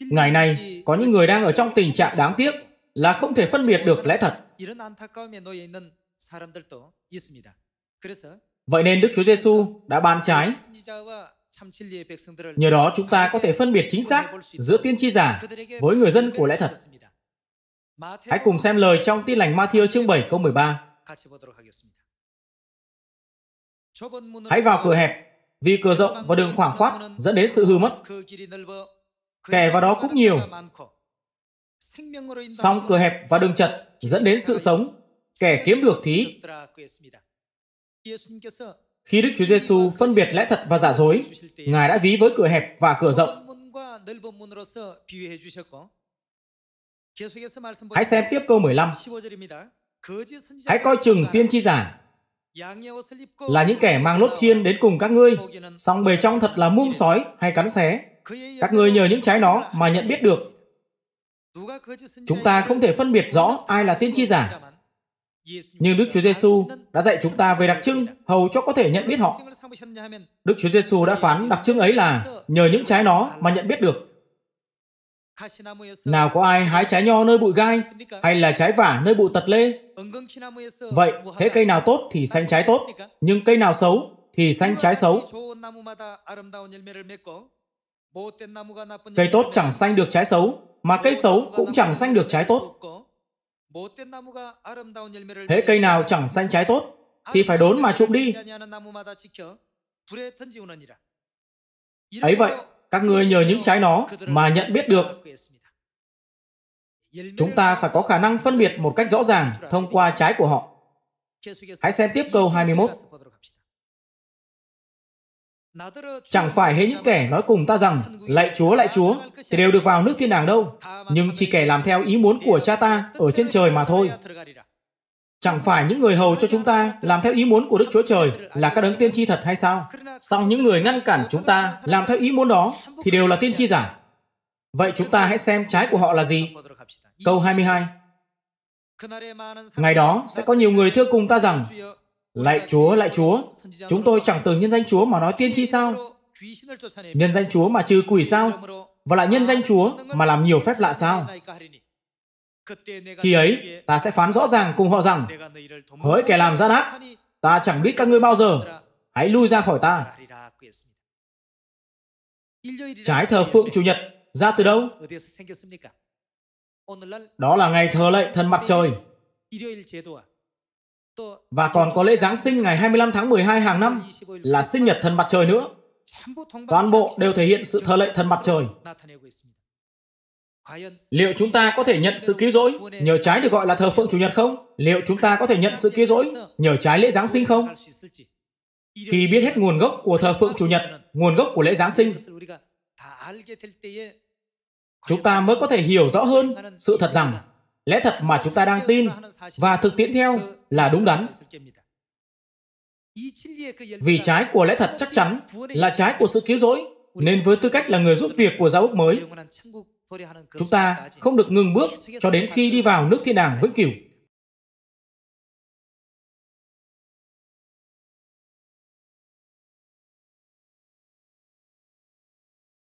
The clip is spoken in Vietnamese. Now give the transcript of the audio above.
Ngày nay, có những người đang ở trong tình trạng đáng tiếc là không thể phân biệt được lẽ thật. Vậy nên Đức Chúa Giêsu đã ban trái. Nhờ đó chúng ta có thể phân biệt chính xác giữa tiên tri giả với người dân của lẽ thật. Hãy cùng xem lời trong tin lành Matthew chương 7 câu 13. Hãy vào cửa hẹp, vì cửa rộng và đường khoảng khoát dẫn đến sự hư mất kẻ vào đó cũng nhiều song cửa hẹp và đường chật dẫn đến sự sống kẻ kiếm được thí khi đức chúa giêsu phân biệt lẽ thật và giả dối ngài đã ví với cửa hẹp và cửa rộng Hãy xem tiếp câu 15. Hãy coi chừng tiên tri giả là những kẻ mang nốt chiên đến cùng các ngươi, song bề trong thật là muông sói hay cắn xé. Các người nhờ những trái nó mà nhận biết được. Chúng ta không thể phân biệt rõ ai là tiên tri giả. Nhưng Đức Chúa Giêsu đã dạy chúng ta về đặc trưng hầu cho có thể nhận biết họ. Đức Chúa Giêsu đã phán đặc trưng ấy là nhờ những trái nó mà nhận biết được. Nào có ai hái trái nho nơi bụi gai hay là trái vả nơi bụi tật lê? Vậy, thế cây nào tốt thì xanh trái tốt, nhưng cây nào xấu thì xanh trái xấu. Cây tốt chẳng xanh được trái xấu, mà cây xấu cũng chẳng xanh được trái tốt. Thế cây nào chẳng xanh trái tốt, thì phải đốn mà chụm đi. Ấy vậy, các ngươi nhờ những trái nó mà nhận biết được. Chúng ta phải có khả năng phân biệt một cách rõ ràng thông qua trái của họ. Hãy xem tiếp câu 21. Chẳng phải hết những kẻ nói cùng ta rằng, lạy Chúa, lạy Chúa, thì đều được vào nước thiên đàng đâu, nhưng chỉ kẻ làm theo ý muốn của cha ta ở trên trời mà thôi. Chẳng phải những người hầu cho chúng ta làm theo ý muốn của Đức Chúa Trời là các đấng tiên tri thật hay sao? Song những người ngăn cản chúng ta làm theo ý muốn đó thì đều là tiên tri giả. Vậy chúng ta hãy xem trái của họ là gì. Câu 22 Ngày đó sẽ có nhiều người thưa cùng ta rằng Lạy Chúa, lạy Chúa, chúng tôi chẳng tưởng nhân danh Chúa mà nói tiên tri sao? Nhân danh Chúa mà trừ quỷ sao? Và lại nhân danh Chúa mà làm nhiều phép lạ sao? Khi ấy, ta sẽ phán rõ ràng cùng họ rằng, hỡi kẻ làm gian ác, ta chẳng biết các ngươi bao giờ, hãy lui ra khỏi ta. Trái thờ phượng Chủ nhật ra từ đâu? Đó là ngày thờ lệ thần mặt trời. Và còn có lễ Giáng sinh ngày 25 tháng 12 hàng năm là sinh nhật thần mặt trời nữa. Toàn bộ đều thể hiện sự thờ lệ thần mặt trời. Liệu chúng ta có thể nhận sự cứu rỗi nhờ trái được gọi là thờ phượng chủ nhật không? Liệu chúng ta có thể nhận sự cứu rỗi nhờ trái lễ Giáng sinh không? Khi biết hết nguồn gốc của thờ phượng chủ nhật, nguồn gốc của lễ Giáng sinh, chúng ta mới có thể hiểu rõ hơn sự thật rằng lẽ thật mà chúng ta đang tin và thực tiễn theo là đúng đắn. Vì trái của lẽ thật chắc chắn là trái của sự cứu rỗi, nên với tư cách là người giúp việc của giáo ước mới, chúng ta không được ngừng bước cho đến khi đi vào nước thiên đàng vĩnh cửu.